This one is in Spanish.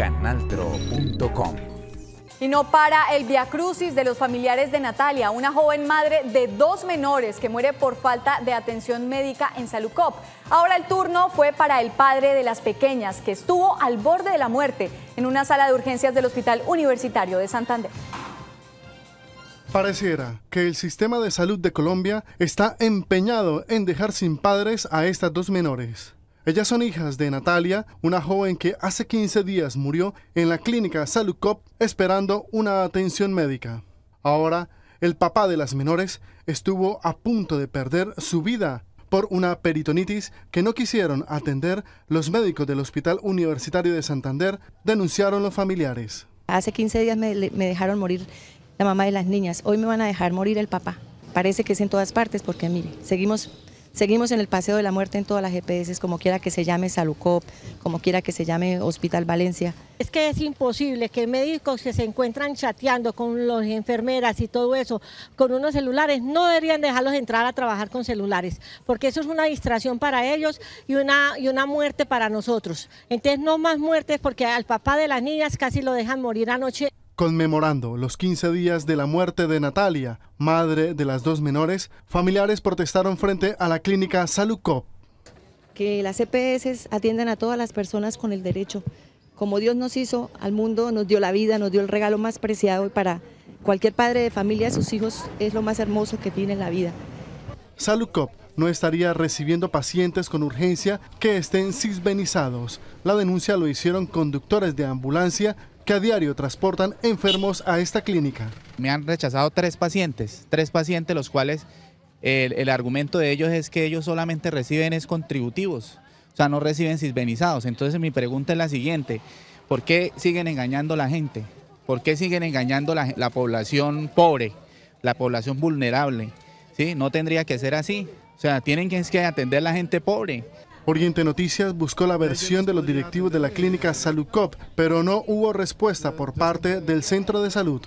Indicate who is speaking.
Speaker 1: canaltro.com.
Speaker 2: Y no para el viacrucis de los familiares de Natalia, una joven madre de dos menores que muere por falta de atención médica en Salucop. Ahora el turno fue para el padre de las pequeñas, que estuvo al borde de la muerte en una sala de urgencias del Hospital Universitario de Santander.
Speaker 3: Pareciera que el sistema de salud de Colombia está empeñado en dejar sin padres a estas dos menores. Ellas son hijas de Natalia, una joven que hace 15 días murió en la clínica Salucop esperando una atención médica. Ahora, el papá de las menores estuvo a punto de perder su vida por una peritonitis que no quisieron atender los médicos del Hospital Universitario de Santander, denunciaron los familiares.
Speaker 4: Hace 15 días me, me dejaron morir la mamá de las niñas, hoy me van a dejar morir el papá. Parece que es en todas partes porque mire, seguimos Seguimos en el Paseo de la Muerte en todas las GPS, e como quiera que se llame Salucop, como quiera que se llame Hospital Valencia.
Speaker 5: Es que es imposible que médicos que se encuentran chateando con las enfermeras y todo eso, con unos celulares, no deberían dejarlos entrar a trabajar con celulares, porque eso es una distracción para ellos y una, y una muerte para nosotros. Entonces no más muertes porque al papá de las niñas casi lo dejan morir anoche.
Speaker 3: Conmemorando los 15 días de la muerte de Natalia, madre de las dos menores, familiares protestaron frente a la clínica Salucop.
Speaker 5: Que
Speaker 4: las EPS atiendan a todas las personas con el derecho. Como Dios nos hizo al mundo, nos dio la vida, nos dio el regalo más preciado y para cualquier padre de familia, sus hijos es lo más hermoso que tiene en la vida.
Speaker 3: Salucop no estaría recibiendo pacientes con urgencia que estén cisbenizados. La denuncia lo hicieron conductores de ambulancia a
Speaker 1: diario transportan enfermos a esta clínica. Me han rechazado tres pacientes, tres pacientes los cuales el, argumento de ellos es que ellos solamente reciben es contributivos, o sea, no reciben cisbenizados, Entonces mi pregunta es la siguiente, ¿por qué siguen engañando a la gente? ¿Por qué siguen engañando la, la población pobre, la población vulnerable? ¿Sí? No tendría que ser así. O sea, tienen que atender a la gente pobre.
Speaker 3: Oriente Noticias buscó la versión de los directivos de la clínica SaludCop, pero no hubo respuesta por parte del centro de salud.